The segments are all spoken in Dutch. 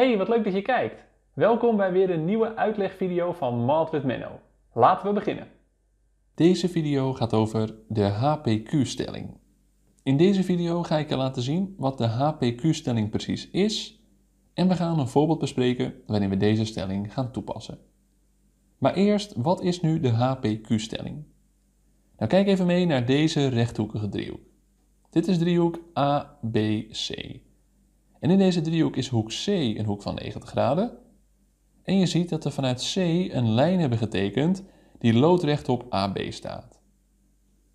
Hey, wat leuk dat je kijkt! Welkom bij weer een nieuwe uitlegvideo van Malt with Menno. Laten we beginnen. Deze video gaat over de HPQ-stelling. In deze video ga ik je laten zien wat de HPQ-stelling precies is en we gaan een voorbeeld bespreken waarin we deze stelling gaan toepassen. Maar eerst, wat is nu de HPQ-stelling? Nou, kijk even mee naar deze rechthoekige driehoek. Dit is driehoek ABC. En in deze driehoek is hoek C een hoek van 90 graden. En je ziet dat we vanuit C een lijn hebben getekend die loodrecht op AB staat.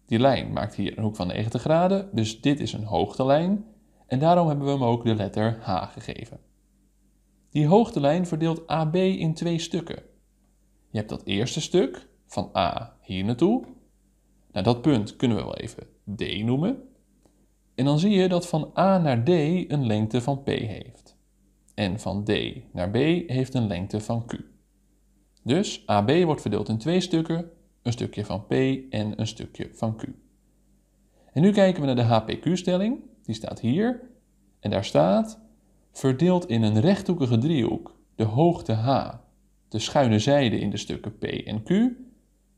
Die lijn maakt hier een hoek van 90 graden, dus dit is een hoogtelijn. En daarom hebben we hem ook de letter H gegeven. Die hoogtelijn verdeelt AB in twee stukken. Je hebt dat eerste stuk, van A hier naartoe. Nou, dat punt kunnen we wel even D noemen. En dan zie je dat van A naar D een lengte van P heeft. En van D naar B heeft een lengte van Q. Dus AB wordt verdeeld in twee stukken, een stukje van P en een stukje van Q. En nu kijken we naar de HPQ-stelling, die staat hier. En daar staat, verdeeld in een rechthoekige driehoek de hoogte h, de schuine zijde in de stukken p en q,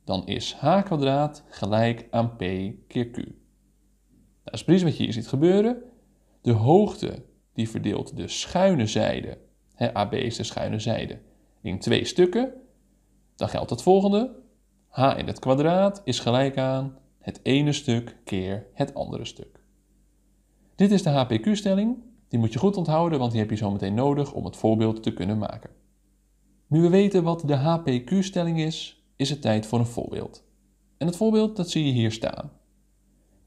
dan is h kwadraat gelijk aan p keer q. Dat nou, is precies wat je hier ziet gebeuren. De hoogte die verdeelt de schuine zijde, hè, AB is de schuine zijde, in twee stukken. Dan geldt het volgende. H in het kwadraat is gelijk aan het ene stuk keer het andere stuk. Dit is de HPQ-stelling. Die moet je goed onthouden, want die heb je zo meteen nodig om het voorbeeld te kunnen maken. Nu we weten wat de HPQ-stelling is, is het tijd voor een voorbeeld. En het voorbeeld dat zie je hier staan.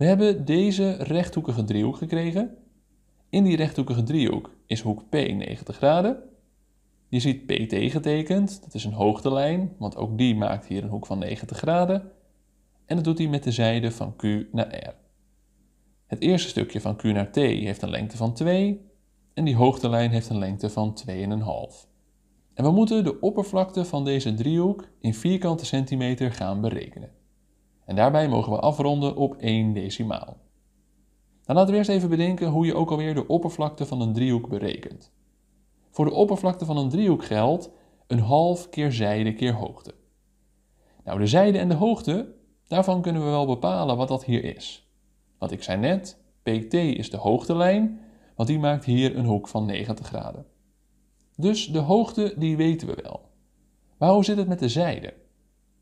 We hebben deze rechthoekige driehoek gekregen. In die rechthoekige driehoek is hoek P 90 graden. Je ziet PT getekend. dat is een hoogtelijn, want ook die maakt hier een hoek van 90 graden. En dat doet hij met de zijde van Q naar R. Het eerste stukje van Q naar T heeft een lengte van 2 en die hoogtelijn heeft een lengte van 2,5. En we moeten de oppervlakte van deze driehoek in vierkante centimeter gaan berekenen. En daarbij mogen we afronden op 1 decimaal. Dan laten we eerst even bedenken hoe je ook alweer de oppervlakte van een driehoek berekent. Voor de oppervlakte van een driehoek geldt een half keer zijde keer hoogte. Nou, de zijde en de hoogte, daarvan kunnen we wel bepalen wat dat hier is. Want ik zei net, PT is de hoogtelijn, want die maakt hier een hoek van 90 graden. Dus de hoogte, die weten we wel. Maar hoe zit het met de zijde?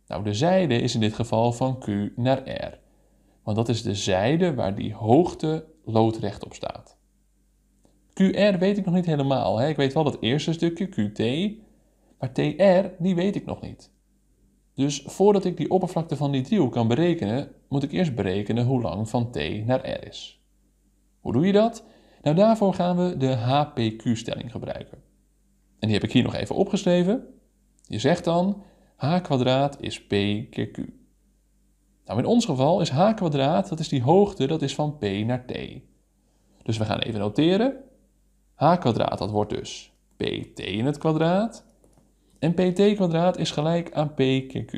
Nou, de zijde is in dit geval van Q naar R, want dat is de zijde waar die hoogte loodrecht op staat. QR weet ik nog niet helemaal. Hè? Ik weet wel dat eerste stukje, QT, maar TR, die weet ik nog niet. Dus voordat ik die oppervlakte van die driehoek kan berekenen, moet ik eerst berekenen hoe lang van T naar R is. Hoe doe je dat? Nou, daarvoor gaan we de HPQ-stelling gebruiken. En die heb ik hier nog even opgeschreven. Je zegt dan, h kwadraat is p keer q. Nou, in ons geval is h kwadraat, dat is die hoogte, dat is van p naar t. Dus we gaan even noteren. h kwadraat, dat wordt dus pt in het kwadraat. En pt kwadraat is gelijk aan p keer q.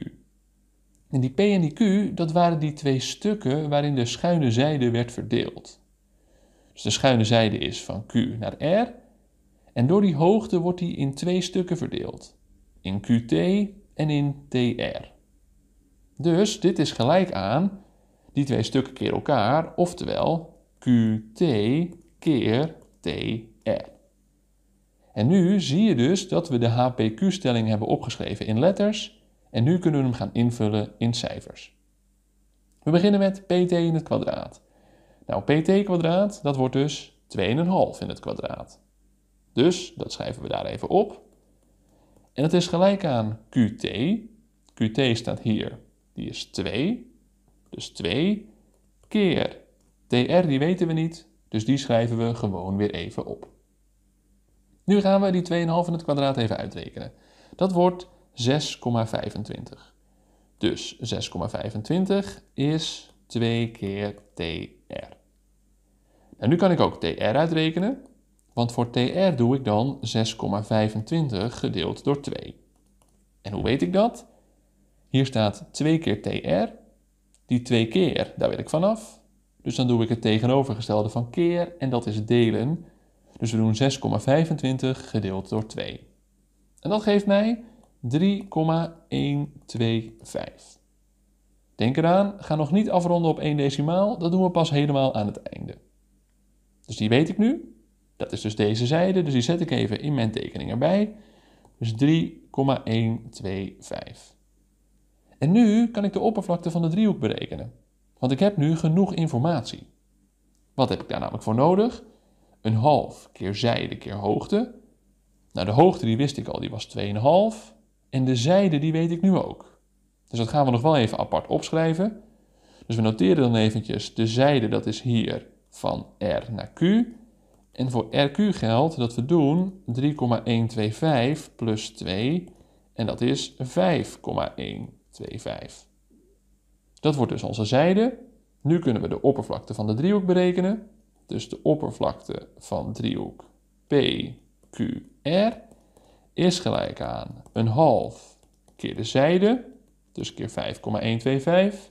En die p en die q, dat waren die twee stukken waarin de schuine zijde werd verdeeld. Dus de schuine zijde is van q naar r. En door die hoogte wordt die in twee stukken verdeeld. In qt en in tr. Dus dit is gelijk aan die twee stukken keer elkaar, oftewel qt keer tr. En nu zie je dus dat we de HPQ-stelling hebben opgeschreven in letters en nu kunnen we hem gaan invullen in cijfers. We beginnen met pt in het kwadraat. Nou, pt kwadraat, dat wordt dus 2,5 in het kwadraat. Dus dat schrijven we daar even op. En dat is gelijk aan QT. QT staat hier, die is 2. Dus 2 keer TR, die weten we niet, dus die schrijven we gewoon weer even op. Nu gaan we die 2,5 in het kwadraat even uitrekenen. Dat wordt 6,25. Dus 6,25 is 2 keer TR. En nou, nu kan ik ook TR uitrekenen. Want voor TR doe ik dan 6,25 gedeeld door 2. En hoe weet ik dat? Hier staat 2 keer TR. Die 2 keer, daar wil ik vanaf. Dus dan doe ik het tegenovergestelde van keer en dat is delen. Dus we doen 6,25 gedeeld door 2. En dat geeft mij 3,125. Denk eraan, ga nog niet afronden op 1 decimaal. Dat doen we pas helemaal aan het einde. Dus die weet ik nu. Dat is dus deze zijde, dus die zet ik even in mijn tekening erbij. Dus 3,125. En nu kan ik de oppervlakte van de driehoek berekenen. Want ik heb nu genoeg informatie. Wat heb ik daar namelijk voor nodig? Een half keer zijde keer hoogte. Nou, de hoogte die wist ik al, die was 2,5. En de zijde die weet ik nu ook. Dus dat gaan we nog wel even apart opschrijven. Dus we noteren dan eventjes de zijde, dat is hier van R naar Q. En voor RQ geldt dat we doen 3,125 plus 2 en dat is 5,125. Dat wordt dus onze zijde. Nu kunnen we de oppervlakte van de driehoek berekenen. Dus de oppervlakte van driehoek PQR is gelijk aan een half keer de zijde, dus keer 5,125,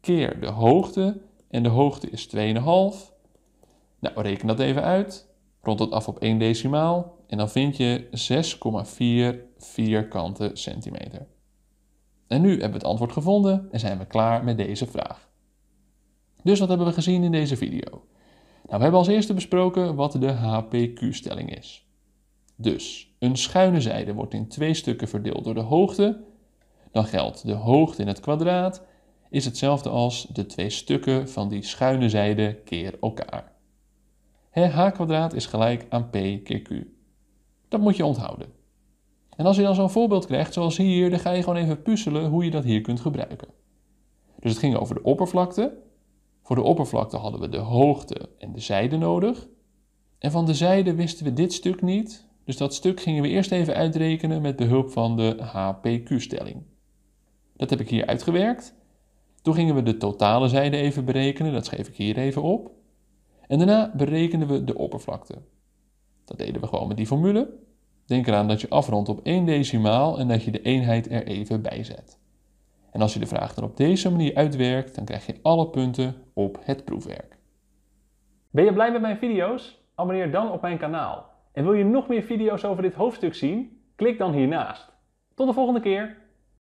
keer de hoogte, en de hoogte is 2,5 nou, reken dat even uit. Rond het af op 1 decimaal en dan vind je 6,4 vierkante centimeter. En nu hebben we het antwoord gevonden en zijn we klaar met deze vraag. Dus wat hebben we gezien in deze video? Nou, we hebben als eerste besproken wat de HPQ-stelling is. Dus, een schuine zijde wordt in twee stukken verdeeld door de hoogte. Dan geldt de hoogte in het kwadraat is hetzelfde als de twee stukken van die schuine zijde keer elkaar. H kwadraat is gelijk aan P keer Q. Dat moet je onthouden. En als je dan zo'n voorbeeld krijgt, zoals hier, dan ga je gewoon even puzzelen hoe je dat hier kunt gebruiken. Dus het ging over de oppervlakte. Voor de oppervlakte hadden we de hoogte en de zijde nodig. En van de zijde wisten we dit stuk niet, dus dat stuk gingen we eerst even uitrekenen met behulp van de HPQ-stelling. Dat heb ik hier uitgewerkt. Toen gingen we de totale zijde even berekenen, dat schreef ik hier even op. En daarna berekenen we de oppervlakte. Dat deden we gewoon met die formule. Denk eraan dat je afrondt op 1 decimaal en dat je de eenheid er even bij zet. En als je de vraag dan op deze manier uitwerkt, dan krijg je alle punten op het proefwerk. Ben je blij met mijn video's? Abonneer dan op mijn kanaal. En wil je nog meer video's over dit hoofdstuk zien? Klik dan hiernaast. Tot de volgende keer!